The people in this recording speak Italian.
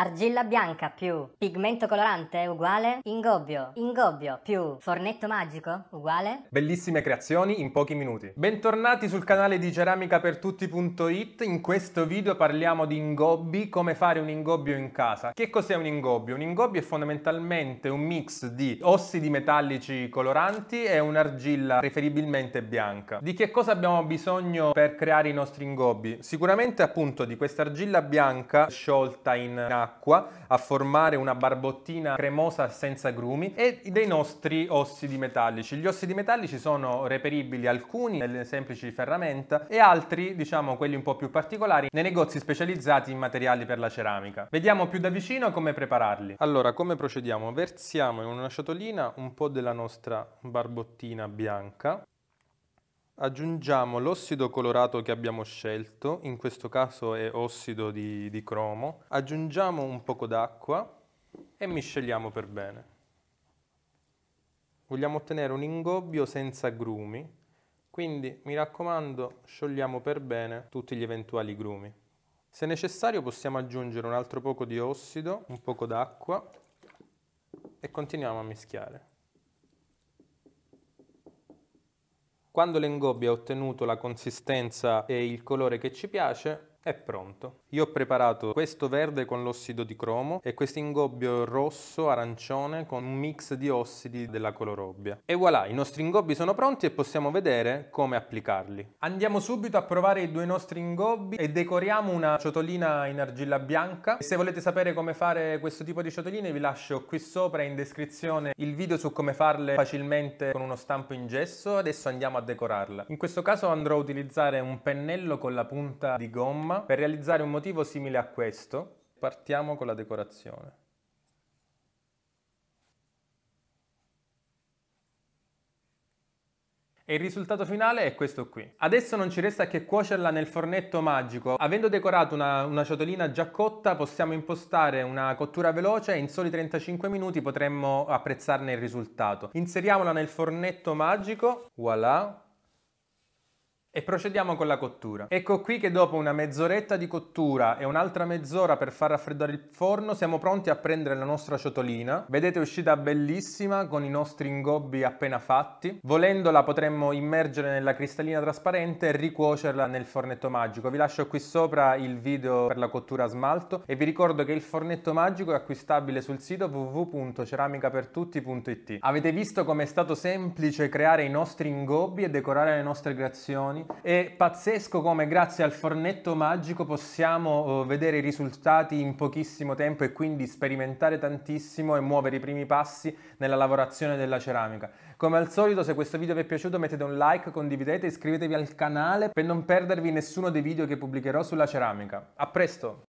Argilla bianca più pigmento colorante uguale ingobbio. Ingobbio più fornetto magico uguale. Bellissime creazioni in pochi minuti. Bentornati sul canale di ceramicapertutti.it. In questo video parliamo di ingobbi, come fare un ingobbio in casa. Che cos'è un ingobbio? Un ingobbio è fondamentalmente un mix di ossidi metallici coloranti e un'argilla preferibilmente bianca. Di che cosa abbiamo bisogno per creare i nostri ingobbi? Sicuramente appunto di questa argilla bianca sciolta in acqua acqua a formare una barbottina cremosa senza grumi e dei nostri ossidi metallici. Gli ossidi metallici sono reperibili alcuni nelle semplici ferramenta e altri, diciamo quelli un po' più particolari, nei negozi specializzati in materiali per la ceramica. Vediamo più da vicino come prepararli. Allora, come procediamo? Versiamo in una ciotolina un po' della nostra barbottina bianca aggiungiamo l'ossido colorato che abbiamo scelto, in questo caso è ossido di, di cromo, aggiungiamo un poco d'acqua e misceliamo per bene. Vogliamo ottenere un ingobbio senza grumi, quindi mi raccomando sciogliamo per bene tutti gli eventuali grumi. Se necessario possiamo aggiungere un altro poco di ossido, un poco d'acqua e continuiamo a mischiare. Quando l'engobbio ha ottenuto la consistenza e il colore che ci piace, è pronto. Io ho preparato questo verde con l'ossido di cromo e questo ingobbio rosso arancione con un mix di ossidi della colorobbia. E voilà, i nostri ingobbi sono pronti e possiamo vedere come applicarli. Andiamo subito a provare i due nostri ingobbi e decoriamo una ciotolina in argilla bianca. se volete sapere come fare questo tipo di ciotoline vi lascio qui sopra in descrizione il video su come farle facilmente con uno stampo in gesso. Adesso andiamo a decorarla. In questo caso andrò a utilizzare un pennello con la punta di gomma gomma per realizzare un motivo simile a questo. Partiamo con la decorazione. E il risultato finale è questo qui. Adesso non ci resta che cuocerla nel fornetto magico. Avendo decorato una, una ciotolina già cotta possiamo impostare una cottura veloce e in soli 35 minuti potremmo apprezzarne il risultato. Inseriamola nel fornetto magico, voilà, e procediamo con la cottura. Ecco qui che dopo una mezz'oretta di cottura e un'altra mezz'ora per far raffreddare il forno siamo pronti a prendere la nostra ciotolina. Vedete è uscita bellissima con i nostri ingobbi appena fatti. Volendola potremmo immergere nella cristallina trasparente e ricuocerla nel fornetto magico. Vi lascio qui sopra il video per la cottura a smalto e vi ricordo che il fornetto magico è acquistabile sul sito www.ceramicapertutti.it. Avete visto com'è stato semplice creare i nostri ingobbi e decorare le nostre creazioni? milioni. È pazzesco come grazie al fornetto magico possiamo eh, vedere i risultati in pochissimo tempo e quindi sperimentare tantissimo e muovere i primi passi nella lavorazione della ceramica. Come al solito se questo video vi è piaciuto mettete un like, condividete e iscrivetevi al canale per non perdervi nessuno dei video che pubblicherò sulla ceramica. A presto!